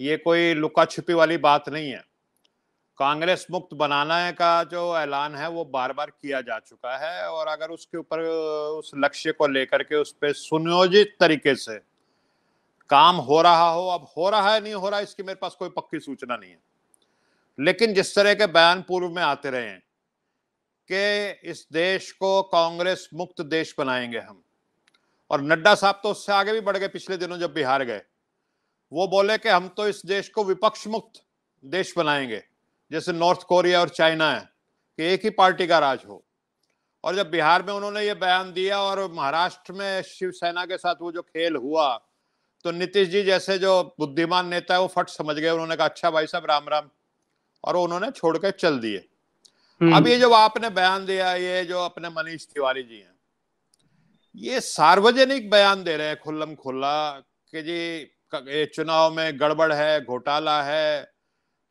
ये कोई लुका छुपी वाली बात नहीं है कांग्रेस मुक्त बनाना है का जो ऐलान है वो बार बार किया जा चुका है और अगर उसके ऊपर उस लक्ष्य को लेकर के उस पर सुनियोजित तरीके से काम हो रहा हो अब हो रहा है नहीं हो रहा इसकी मेरे पास कोई पक्की सूचना नहीं है लेकिन जिस तरह के बयान पूर्व में आते रहे हैं कि इस देश को कांग्रेस मुक्त देश बनाएंगे हम और नड्डा साहब तो उससे आगे भी बढ़ गए पिछले दिनों जब बिहार गए वो बोले कि हम तो इस देश को विपक्ष मुक्त देश बनाएंगे जैसे नॉर्थ कोरिया और चाइना है कि एक ही पार्टी का राज हो और जब बिहार में उन्होंने ये बयान दिया और महाराष्ट्र में शिवसेना के साथ वो जो खेल हुआ तो नीतीश जी जैसे जो बुद्धिमान नेता है वो फट समझ गए उन्होंने कहा अच्छा भाई साहब राम राम और उन्होंने छोड़ के चल दिए हम्म। अब ये जो आपने बयान दिया ये जो अपने मनीष तिवारी जी हैं ये सार्वजनिक बयान दे रहे हैं खुल्लम खुल्ला कि जी चुनाव में गड़बड़ है घोटाला है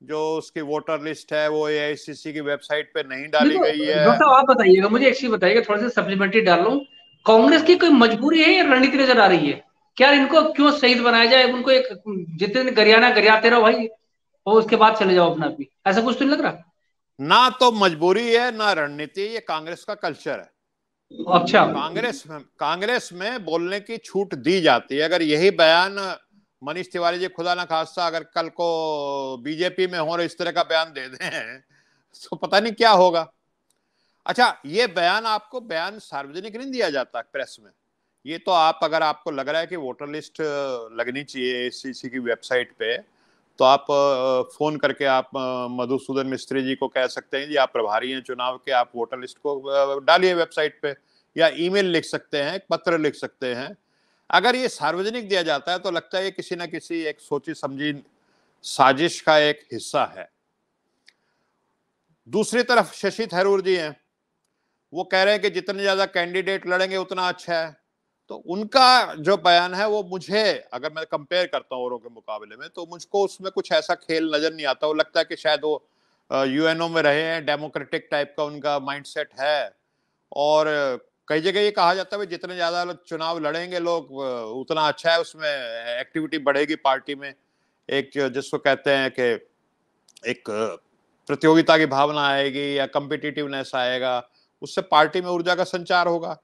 जो उसकी वोटर लिस्ट है वो ए की वेबसाइट पे नहीं डाली गई है आप बताइएगा मुझे एक चीज बताइएगा थोड़ा सा सप्लीमेंट्री डाल लू कांग्रेस की कोई मजबूरी है या रणनीति नजर आ रही है क्या इनको क्यों शहीद बनाया जाए उनको एक जितने गरियाना गरियाते रहो भाई और उसके बाद चले जाओ अपना भी ऐसा कुछ तो नहीं लग रहा ना तो मजबूरी है ना रणनीति ये कांग्रेस का कल्चर है अच्छा कांग्रेस में कांग्रेस में बोलने की छूट दी जाती है अगर यही बयान मनीष तिवारी जी खुदा ना खासा अगर कल को बीजेपी में हो रहे इस तरह का बयान दे दें तो पता नहीं क्या होगा अच्छा ये बयान आपको बयान सार्वजनिक नहीं दिया जाता प्रेस में ये तो आप अगर आपको लग रहा है कि वोटर लिस्ट लगनी चाहिए एसीसी की वेबसाइट पे तो आप फोन करके आप मधुसूदन मिस्त्री जी को कह सकते हैं जी आप प्रभारी हैं चुनाव के आप वोटर लिस्ट को डालिए वेबसाइट पे या ईमेल लिख सकते हैं पत्र लिख सकते हैं अगर ये सार्वजनिक दिया जाता है तो लगता है ये किसी ना किसी एक सोची समझी साजिश का एक हिस्सा है दूसरी तरफ शशि थरूर जी हैं वो कह रहे हैं कि जितने ज्यादा कैंडिडेट लड़ेंगे उतना अच्छा है तो उनका जो बयान है वो मुझे अगर मैं कंपेयर करता हूँ औरों के मुकाबले में तो मुझको उसमें कुछ ऐसा खेल नजर नहीं आता वो लगता है कि शायद वो यूएनओ में रहे हैं डेमोक्रेटिक टाइप का उनका माइंडसेट है और कई जगह ये कहा जाता है जितने ज्यादा चुनाव लड़ेंगे लोग उतना अच्छा है उसमें एक्टिविटी बढ़ेगी पार्टी में एक जिसको कहते हैं कि एक प्रतियोगिता की भावना आएगी या कम्पिटिटिवनेस आएगा उससे पार्टी में ऊर्जा का संचार होगा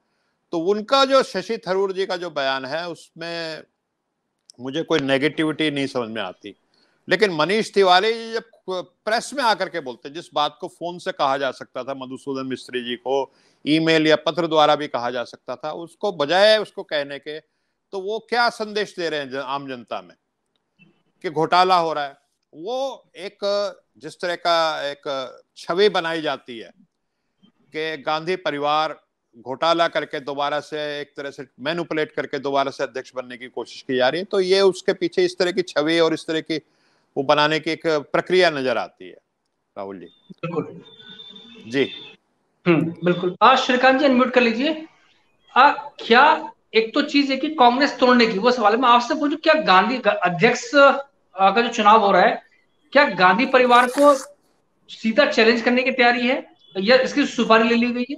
तो उनका जो शशि थरूर जी का जो बयान है उसमें मुझे कोई नेगेटिविटी नहीं समझ में आती लेकिन मनीष तिवारी जब प्रेस में आकर के बोलते जिस बात को फोन से कहा जा सकता था मधुसूदन मिस्त्री जी को ईमेल या पत्र द्वारा भी कहा जा सकता था उसको बजाय उसको कहने के तो वो क्या संदेश दे रहे हैं जन, आम जनता में कि घोटाला हो रहा है वो एक जिस तरह का एक छवि बनाई जाती है कि गांधी परिवार घोटाला करके दोबारा से एक तरह से मैनुपुलेट करके दोबारा से अध्यक्ष बनने की कोशिश की जा रही है तो ये उसके पीछे इस तरह की छवि और इस तरह की वो बनाने की एक प्रक्रिया नजर आती है राहुल जी बिल्कुल जी हम्म, बिल्कुल श्रीकांत जी अनम्यूट कर लीजिए क्या एक तो चीज है कि कांग्रेस तोड़ने की वो सवाल है मैं आपसे पूछू क्या गांधी अध्यक्ष का जो चुनाव हो रहा है क्या गांधी परिवार को सीधा चैलेंज करने की तैयारी है या इसकी सुपारी ले ली गई है